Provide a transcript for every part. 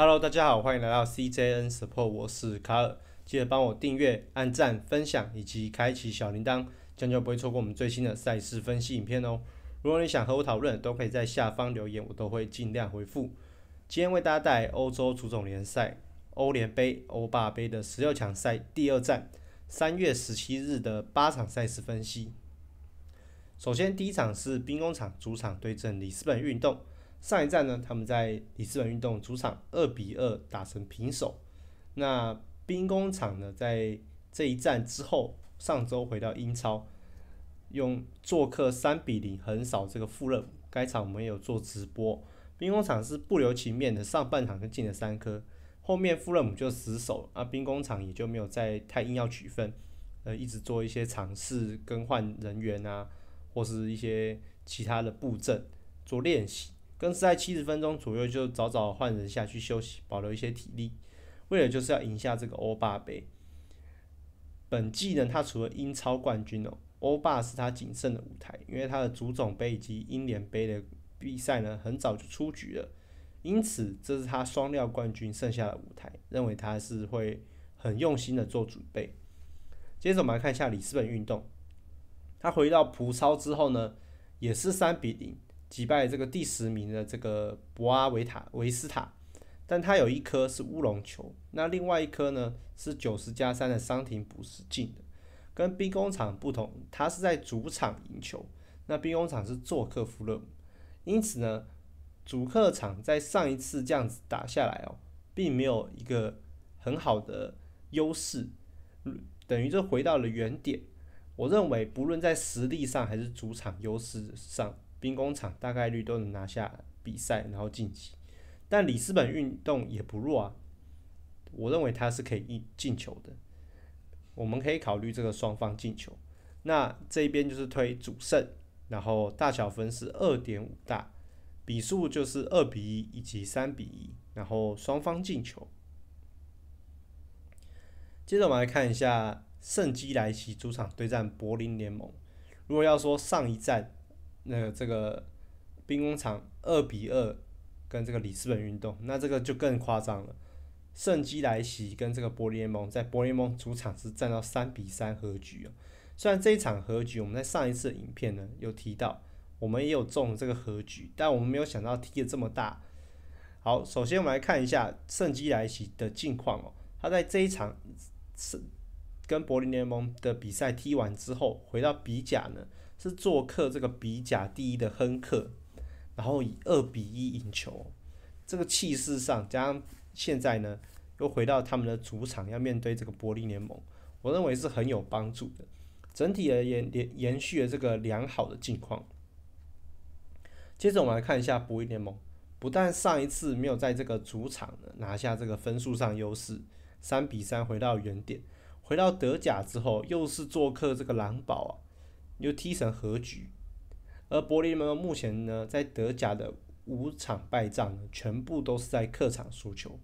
Hello，大家好，欢迎来到 CJN Support，我是卡尔，记得帮我订阅、按赞、分享以及开启小铃铛，这样就不会错过我们最新的赛事分析影片哦。如果你想和我讨论，都可以在下方留言，我都会尽量回复。今天为大家带来欧洲足总联赛、欧联杯、欧霸杯的十六强赛第二站，三月十七日的八场赛事分析。首先，第一场是兵工厂主场对阵里斯本运动。上一站呢，他们在里斯本运动主场二比二打成平手。那兵工厂呢，在这一战之后，上周回到英超，用做客三比零横扫这个富勒姆。该场我们有做直播。兵工厂是不留情面的，上半场就进了三颗，后面富勒姆就死守，啊，兵工厂也就没有再太硬要取分，呃，一直做一些尝试更换人员啊，或是一些其他的布阵做练习。更是在七十分钟左右就早早换人下去休息，保留一些体力，为了就是要赢下这个欧霸杯。本季呢，他除了英超冠军哦，欧霸是他仅剩的舞台，因为他的足总杯以及英联杯的比赛呢，很早就出局了，因此这是他双料冠军剩下的舞台，认为他是会很用心的做准备。接着我们来看一下里斯本运动，他回到葡超之后呢，也是三比零。击败这个第十名的这个博阿维塔维斯塔，但他有一颗是乌龙球，那另外一颗呢是九十加三的桑廷不是进的。跟兵工厂不同，他是在主场赢球，那兵工厂是做客弗勒姆，因此呢，主客场在上一次这样子打下来哦，并没有一个很好的优势，等于就回到了原点。我认为，不论在实力上还是主场优势上。兵工厂大概率都能拿下比赛，然后晋级。但里斯本运动也不弱啊，我认为他是可以进进球的。我们可以考虑这个双方进球。那这边就是推主胜，然后大小分是二点五大，比数就是二比一以及三比一，然后双方进球。接着我们来看一下圣基莱奇主场对战柏林联盟。如果要说上一站那这个兵工厂二比二跟这个里斯本运动，那这个就更夸张了。圣基来袭跟这个波联盟在玻联盟主场是战到三比三和局虽然这一场和局我们在上一次影片呢有提到，我们也有中这个和局，但我们没有想到踢得这么大。好，首先我们来看一下圣基来袭的近况哦，他在这一场是。跟柏林联盟的比赛踢完之后，回到比甲呢，是做客这个比甲第一的亨克，然后以二比一赢球。这个气势上，加上现在呢，又回到他们的主场，要面对这个柏林联盟，我认为是很有帮助的。整体而言，延延续了这个良好的境况。接着我们来看一下柏林联盟，不但上一次没有在这个主场呢拿下这个分数上优势，三比三回到原点。回到德甲之后，又是做客这个狼堡啊，又踢成和局。而柏林门目前呢，在德甲的五场败仗呢，全部都是在客场输球。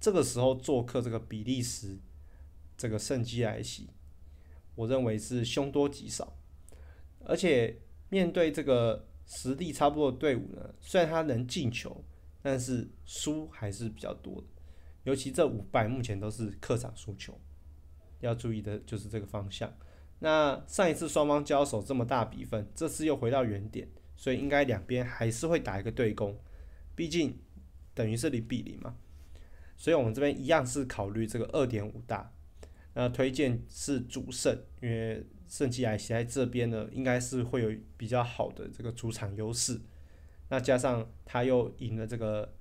这个时候做客这个比利时，这个圣基莱西，我认为是凶多吉少。而且面对这个实力差不多的队伍呢，虽然他能进球，但是输还是比较多的。尤其这五败目前都是客场输球。要注意的就是这个方向。那上一次双方交手这么大比分，这次又回到原点，所以应该两边还是会打一个对攻，毕竟等于是零比零嘛。所以我们这边一样是考虑这个二点五大，那推荐是主胜，因为圣基莱奇在这边呢，应该是会有比较好的这个主场优势。那加上他又赢了这个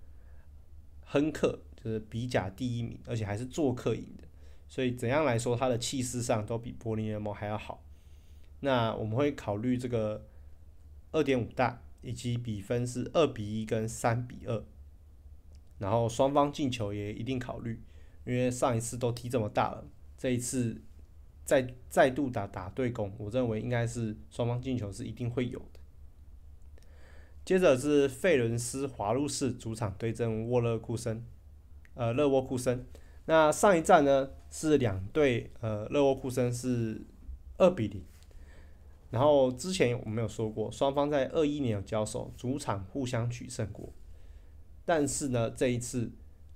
亨克，就是比甲第一名，而且还是做客赢的。所以怎样来说，它的气势上都比柏林联盟还要好。那我们会考虑这个二点五大，以及比分是二比一跟三比二，然后双方进球也一定考虑，因为上一次都踢这么大了，这一次再再度打打对攻，我认为应该是双方进球是一定会有的。接着是费伦斯华路士主场对阵沃勒库森，呃，勒沃库森。那上一站呢是两队呃勒沃库森是二比零，然后之前我们有说过双方在二一年有交手，主场互相取胜过，但是呢这一次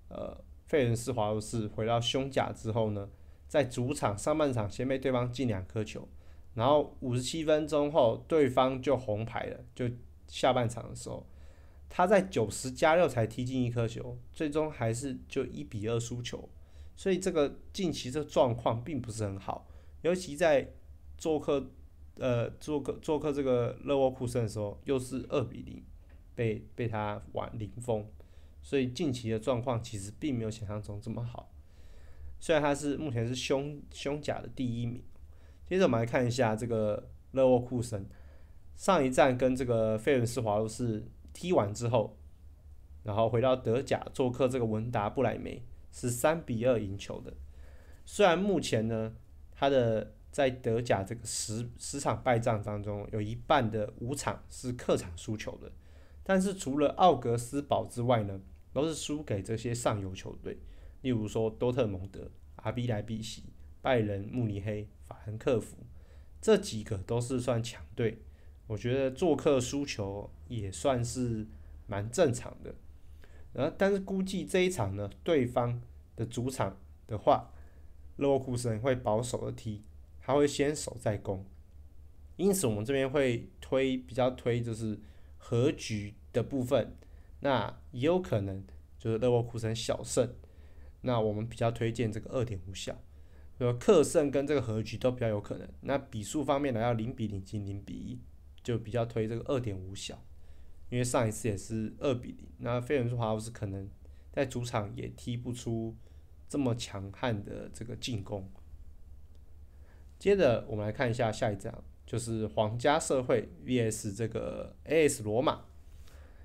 呃费伦斯华罗斯回到胸甲之后呢，在主场上半场先被对方进两颗球，然后五十七分钟后对方就红牌了，就下半场的时候他在九十加六才踢进一颗球，最终还是就一比二输球。所以这个近期这状况并不是很好，尤其在做客，呃，做客做客这个勒沃库森的时候，又是二比零被被他玩零封，所以近期的状况其实并没有想象中这么好。虽然他是目前是胸胸甲的第一名。接着我们来看一下这个勒沃库森，上一站跟这个费伦斯华路士踢完之后，然后回到德甲做客这个文达布莱梅。是三比二赢球的。虽然目前呢，他的在德甲这个十十场败仗当中，有一半的五场是客场输球的，但是除了奥格斯堡之外呢，都是输给这些上游球队，例如说多特蒙德、阿比莱比锡、拜仁、慕尼黑、法兰克福这几个都是算强队，我觉得做客输球也算是蛮正常的。然后，但是估计这一场呢，对方的主场的话，勒沃库森会保守的踢，他会先守再攻，因此我们这边会推比较推就是和局的部分，那也有可能就是勒沃库森小胜，那我们比较推荐这个二点五小，呃，客胜跟这个和局都比较有可能。那比数方面呢，要零比零进零比一，就比较推这个二点五小。因为上一次也是二比零，那费伦茨华乌斯可能在主场也踢不出这么强悍的这个进攻。接着我们来看一下下一站，就是皇家社会 vs 这个 AS 罗马。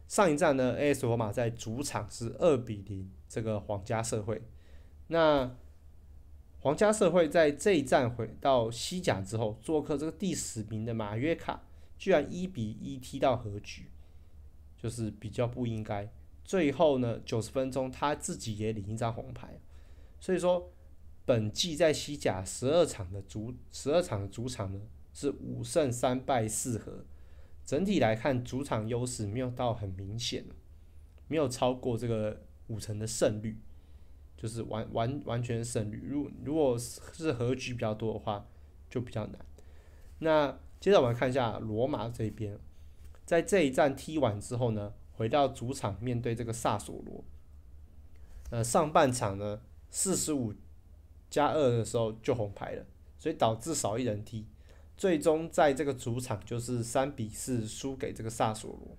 上一站呢，AS 罗马在主场是二比零这个皇家社会。那皇家社会在这一站回到西甲之后，做客这个第十名的马约卡，居然一比一踢到和局。就是比较不应该。最后呢，九十分钟他自己也领一张红牌，所以说本季在西甲十二场的主十二场的主场呢是五胜三败四和，整体来看主场优势没有到很明显，没有超过这个五成的胜率，就是完完完全胜率。如果如果是和局比较多的话，就比较难。那接着我们看一下罗马这边。在这一战踢完之后呢，回到主场面对这个萨索罗，呃，上半场呢四十五加二的时候就红牌了，所以导致少一人踢，最终在这个主场就是三比四输给这个萨索罗。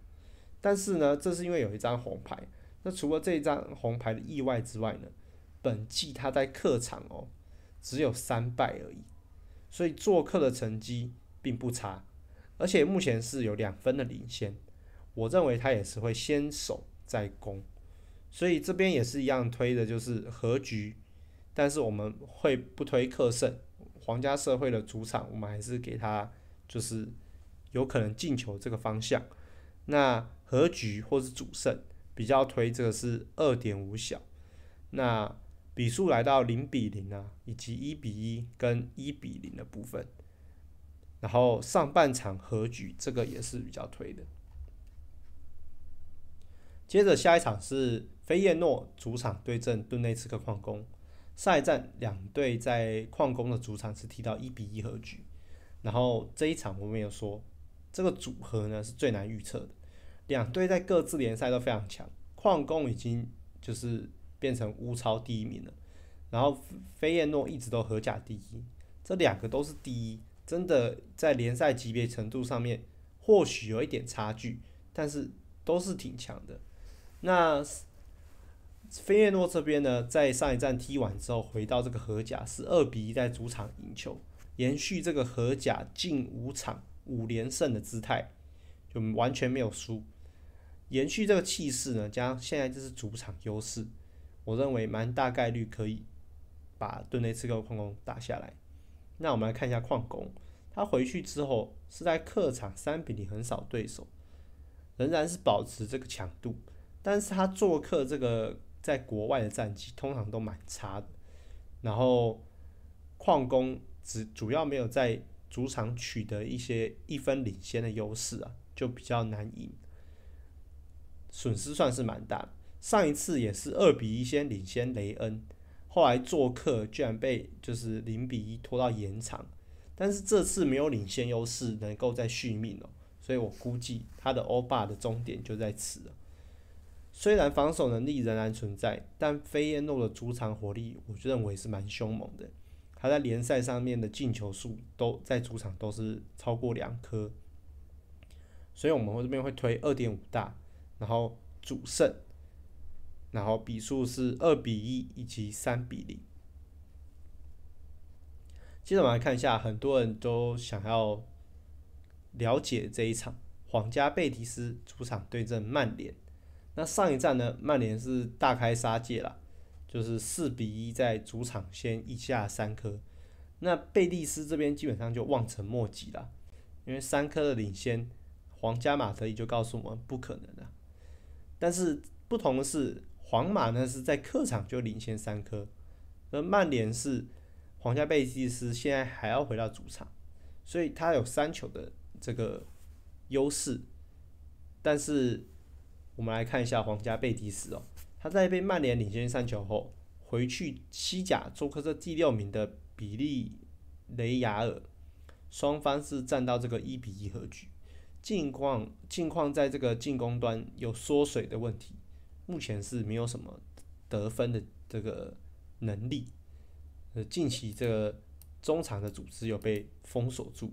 但是呢，这是因为有一张红牌。那除了这一张红牌的意外之外呢，本季他在客场哦只有三败而已，所以做客的成绩并不差。而且目前是有两分的领先，我认为他也是会先守再攻，所以这边也是一样推的就是和局，但是我们会不推客胜，皇家社会的主场我们还是给他就是有可能进球这个方向，那和局或是主胜比较推，这个是二点五小，那比数来到零比零啊，以及一比一跟一比零的部分。然后上半场和局，这个也是比较推的。接着下一场是菲耶诺主场对阵顿内茨克矿工。上一战两队在矿工的主场是踢到一比一和局。然后这一场我们有说，这个组合呢是最难预测的。两队在各自联赛都非常强，矿工已经就是变成乌超第一名了。然后菲耶诺一直都西甲第一，这两个都是第一。真的在联赛级别程度上面，或许有一点差距，但是都是挺强的。那菲耶诺这边呢，在上一站踢完之后，回到这个荷甲是二比一在主场赢球，延续这个荷甲近五场五连胜的姿态，就完全没有输。延续这个气势呢，加现在就是主场优势，我认为蛮大概率可以把顿内次高矿工打下来。那我们来看一下矿工，他回去之后是在客场三比零横扫对手，仍然是保持这个强度。但是他做客这个在国外的战绩通常都蛮差的。然后矿工只主要没有在主场取得一些一分领先的优势啊，就比较难赢，损失算是蛮大。上一次也是二比一先领先雷恩。后来做客居然被就是零比一拖到延长，但是这次没有领先优势，能够再续命哦，所以我估计他的欧巴的终点就在此了。虽然防守能力仍然存在，但菲耶诺的主场火力我认为是蛮凶猛的，他在联赛上面的进球数都在主场都是超过两颗，所以我们会这边会推二点五大，然后主胜。然后比数是二比一以及三比零。接着我们来看一下，很多人都想要了解这一场皇家贝蒂斯主场对阵曼联。那上一站呢，曼联是大开杀戒了，就是四比一在主场先一下三颗。那贝蒂斯这边基本上就望尘莫及了，因为三颗的领先，皇家马德里就告诉我们不可能了。但是不同的是。皇马呢是在客场就领先三颗，而曼联是皇家贝蒂斯现在还要回到主场，所以他有三球的这个优势。但是我们来看一下皇家贝蒂斯哦，他在被曼联领先三球后，回去西甲做客这第六名的比利雷亚尔，双方是战到这个一比一和局。近况近况在这个进攻端有缩水的问题。目前是没有什么得分的这个能力，呃，近期这个中场的组织有被封锁住，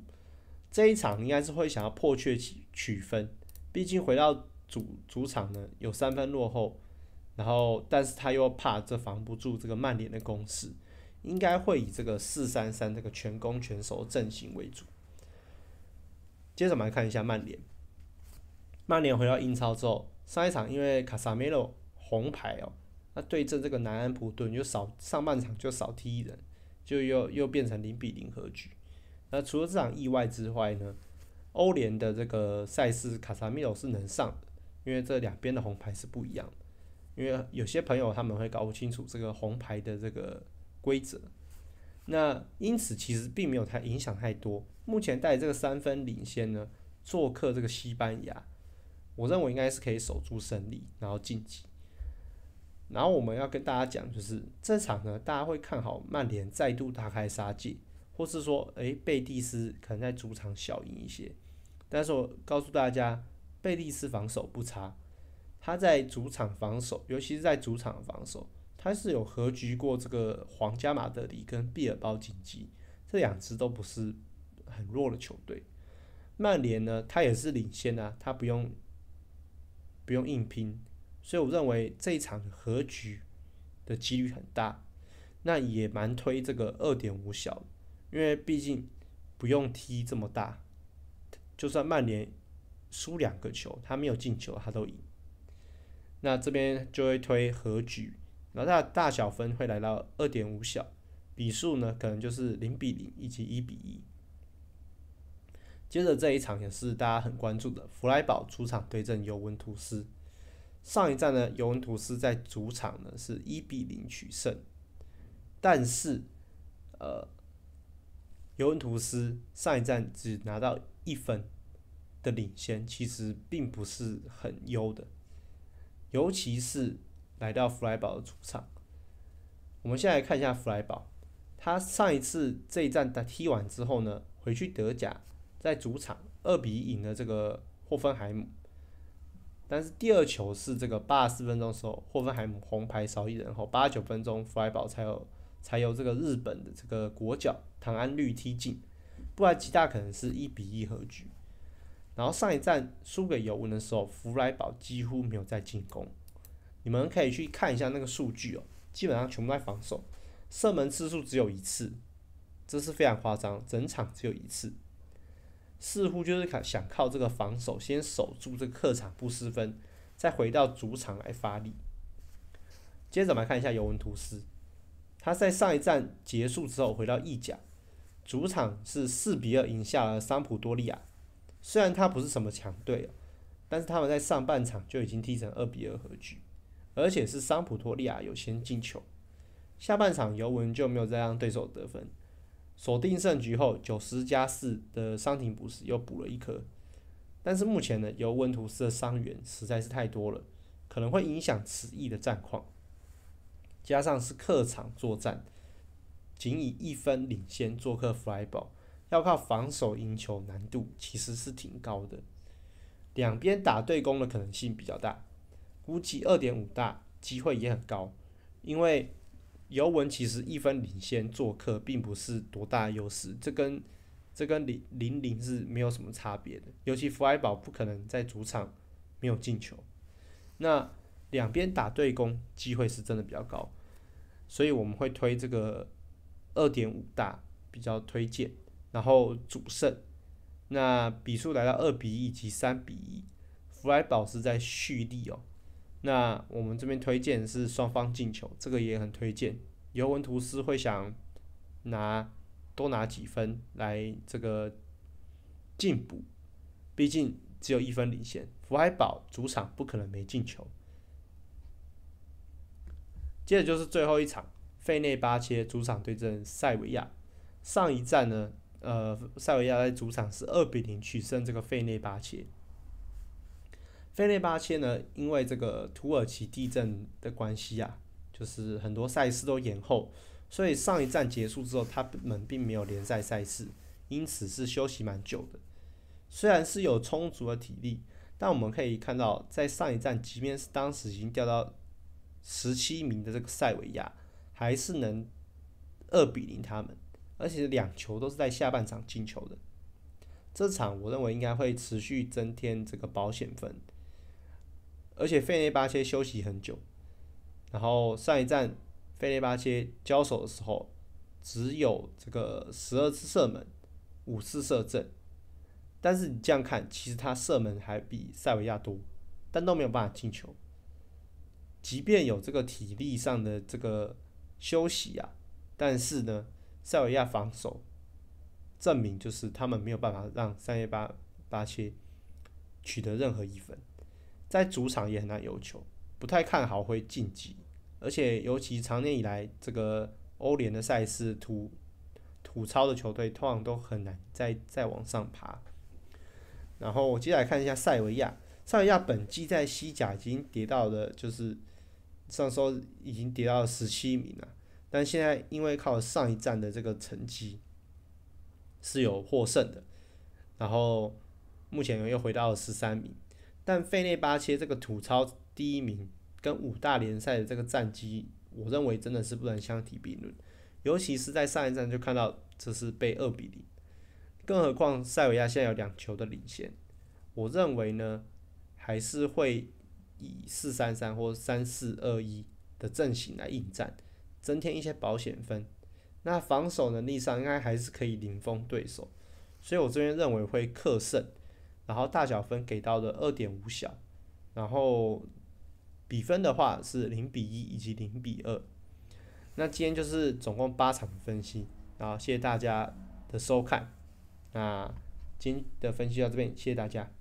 这一场应该是会想要破缺取取分，毕竟回到主主场呢有三分落后，然后但是他又怕这防不住这个曼联的攻势，应该会以这个四三三这个全攻全守阵型为主。接着我们来看一下曼联，曼联回到英超之后。上一场因为卡萨米罗红牌哦，那对阵这个南安普顿就少上半场就少踢一人，就又又变成零比零和局。那除了这场意外之外呢，欧联的这个赛事卡萨米罗是能上的，因为这两边的红牌是不一样。因为有些朋友他们会搞不清楚这个红牌的这个规则，那因此其实并没有太影响太多。目前带这个三分领先呢，做客这个西班牙。我认为应该是可以守住胜利，然后晋级。然后我们要跟大家讲，就是这场呢，大家会看好曼联再度大开杀戒，或是说，诶，贝蒂斯可能在主场小赢一些。但是我告诉大家，贝蒂斯防守不差，他在主场防守，尤其是在主场防守，他是有合局过这个皇家马德里跟毕尔包竞级，这两支都不是很弱的球队。曼联呢，他也是领先啊，他不用。不用硬拼，所以我认为这一场和局的几率很大。那也蛮推这个二点五小，因为毕竟不用踢这么大。就算曼联输两个球，他没有进球，他都赢。那这边就会推和局，然后大大小分会来到二点五小，比数呢可能就是零比零以及一比一。接着这一场也是大家很关注的，弗莱堡主场对阵尤文图斯。上一站呢，尤文图斯在主场呢是一比零取胜，但是呃，尤文图斯上一站只拿到一分的领先，其实并不是很优的。尤其是来到弗莱堡的主场，我们先来看一下弗莱堡。他上一次这一站打踢完之后呢，回去德甲。在主场二比一赢了这个霍芬海姆，但是第二球是这个八十四分钟时候，霍芬海姆红牌少一人后，八九分钟弗莱堡才有才有这个日本的这个国脚唐安绿踢进，不然极大可能是一比一和局。然后上一站输给尤文的时候，弗莱堡几乎没有再进攻，你们可以去看一下那个数据哦，基本上全部在防守，射门次数只有一次，这是非常夸张，整场只有一次。似乎就是想靠这个防守，先守住这客场不失分，再回到主场来发力。接着我们来看一下尤文图斯，他在上一站结束之后回到意甲，主场是四比二赢下了桑普多利亚。虽然他不是什么强队，但是他们在上半场就已经踢成二比二和局，而且是桑普多利亚有先进球，下半场尤文就没有再让对手得分。锁定胜局后，九十加四的桑廷布什又补了一颗，但是目前呢，尤文图斯的伤员实在是太多了，可能会影响此役的战况。加上是客场作战，仅以一分领先做客 Flyball，要靠防守赢球难度其实是挺高的，两边打对攻的可能性比较大，估计二点五大机会也很高，因为。尤文其实一分领先做客并不是多大优势，这跟这跟零零零是没有什么差别的。尤其弗莱堡不可能在主场没有进球，那两边打对攻机会是真的比较高，所以我们会推这个二点五大比较推荐，然后主胜。那比数来到二比一及三比一，弗莱堡是在蓄力哦。那我们这边推荐是双方进球，这个也很推荐。尤文图斯会想拿多拿几分来这个进补，毕竟只有一分领先。福海堡主场不可能没进球。接着就是最后一场，费内巴切主场对阵塞维亚。上一站呢，呃，塞维亚在主场是二比零取胜这个费内巴切。费内巴切呢？因为这个土耳其地震的关系啊，就是很多赛事都延后，所以上一站结束之后，他们并没有联赛赛事，因此是休息蛮久的。虽然是有充足的体力，但我们可以看到，在上一站，即便是当时已经掉到十七名的这个塞维亚，还是能二比零他们，而且两球都是在下半场进球的。这场我认为应该会持续增添这个保险分。而且费内巴切休息很久，然后上一站费内巴切交手的时候，只有这个十二次射门，五次射正，但是你这样看，其实他射门还比塞维亚多，但都没有办法进球。即便有这个体力上的这个休息啊，但是呢，塞维亚防守证明就是他们没有办法让三叶八八切取得任何一分。在主场也很难有球，不太看好会晋级。而且尤其常年以来，这个欧联的赛事土土超的球队通常都很难再再往上爬。然后我接下来看一下塞维亚，塞维亚本季在西甲已经跌到了，就是上说已经跌到了十七名了。但现在因为靠上一站的这个成绩是有获胜的，然后目前又回到了十三名。但费内巴切这个吐槽第一名跟五大联赛的这个战绩，我认为真的是不能相提并论。尤其是在上一站就看到这是被二比零，更何况塞维亚现在有两球的领先，我认为呢还是会以四三三或三四二一的阵型来应战，增添一些保险分。那防守能力上应该还是可以零封对手，所以我这边认为会克胜。然后大小分给到的二点五小，然后比分的话是零比一以及零比二。那今天就是总共八场的分析，然后谢谢大家的收看。那今天的分析到这边，谢谢大家。